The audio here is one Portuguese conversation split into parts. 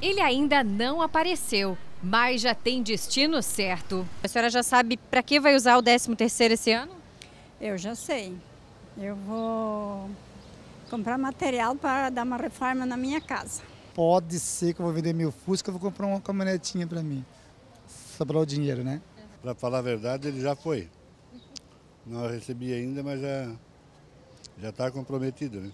Ele ainda não apareceu, mas já tem destino certo. A senhora já sabe para que vai usar o 13º esse ano? Eu já sei. Eu vou comprar material para dar uma reforma na minha casa. Pode ser que eu vou vender meu Fusca, eu vou comprar uma caminhonetinha para mim. Sobrar o dinheiro, né? Para falar a verdade, ele já foi. Não recebi ainda, mas já já está comprometido, né?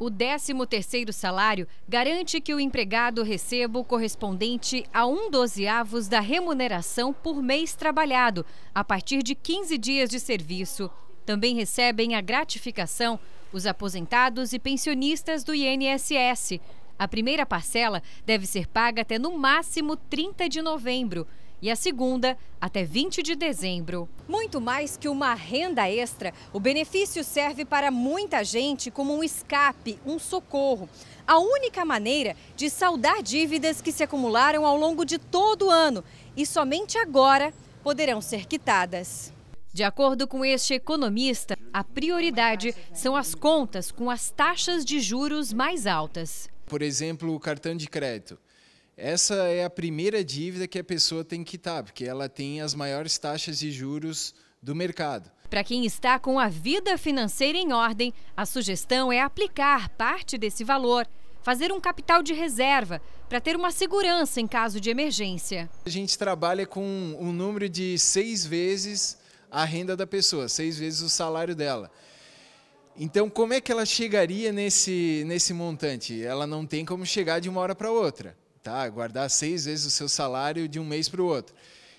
O 13º salário garante que o empregado receba o correspondente a um dozeavos da remuneração por mês trabalhado, a partir de 15 dias de serviço. Também recebem a gratificação os aposentados e pensionistas do INSS. A primeira parcela deve ser paga até no máximo 30 de novembro e a segunda até 20 de dezembro. Muito mais que uma renda extra, o benefício serve para muita gente como um escape, um socorro. A única maneira de saldar dívidas que se acumularam ao longo de todo o ano e somente agora poderão ser quitadas. De acordo com este economista, a prioridade são as contas com as taxas de juros mais altas. Por exemplo, o cartão de crédito. Essa é a primeira dívida que a pessoa tem que quitar, porque ela tem as maiores taxas de juros do mercado. Para quem está com a vida financeira em ordem, a sugestão é aplicar parte desse valor, fazer um capital de reserva para ter uma segurança em caso de emergência. A gente trabalha com um número de seis vezes a renda da pessoa, seis vezes o salário dela. Então, como é que ela chegaria nesse, nesse montante? Ela não tem como chegar de uma hora para outra tá? Guardar seis vezes o seu salário de um mês para o outro.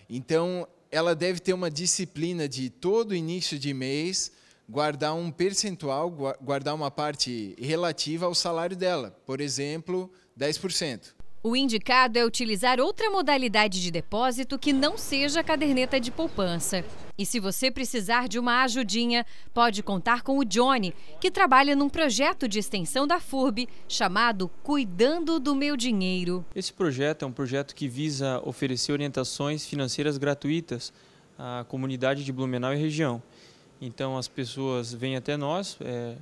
Então, ela deve ter uma disciplina de todo início de mês guardar um percentual, guardar uma parte relativa ao salário dela, por exemplo, 10%. O indicado é utilizar outra modalidade de depósito que não seja a caderneta de poupança. E se você precisar de uma ajudinha, pode contar com o Johnny, que trabalha num projeto de extensão da FURB chamado Cuidando do Meu Dinheiro. Esse projeto é um projeto que visa oferecer orientações financeiras gratuitas à comunidade de Blumenau e região. Então as pessoas vêm até nós, é,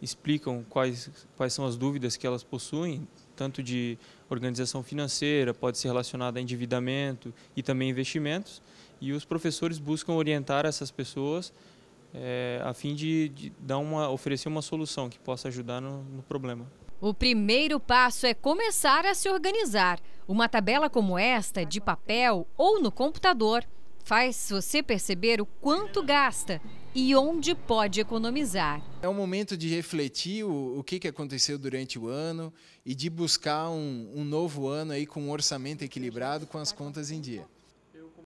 explicam quais, quais são as dúvidas que elas possuem tanto de organização financeira, pode ser relacionada a endividamento e também investimentos. E os professores buscam orientar essas pessoas é, a fim de, de, dar uma, oferecer uma solução que possa ajudar no, no problema. O primeiro passo é começar a se organizar. Uma tabela como esta, de papel ou no computador, faz você perceber o quanto gasta e onde pode economizar. É um momento de refletir o, o que, que aconteceu durante o ano e de buscar um, um novo ano aí com um orçamento equilibrado com as contas em dia.